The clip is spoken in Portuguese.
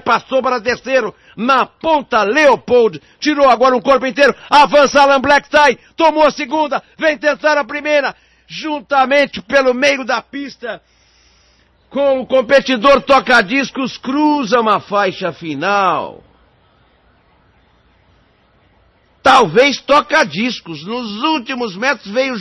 passou para terceiro, na ponta Leopold, tirou agora um corpo inteiro, avança Alan Black sai, tomou a segunda, vem tentar a primeira, juntamente pelo meio da pista, com o competidor toca-discos, cruza uma faixa final. Talvez toca-discos, nos últimos metros veio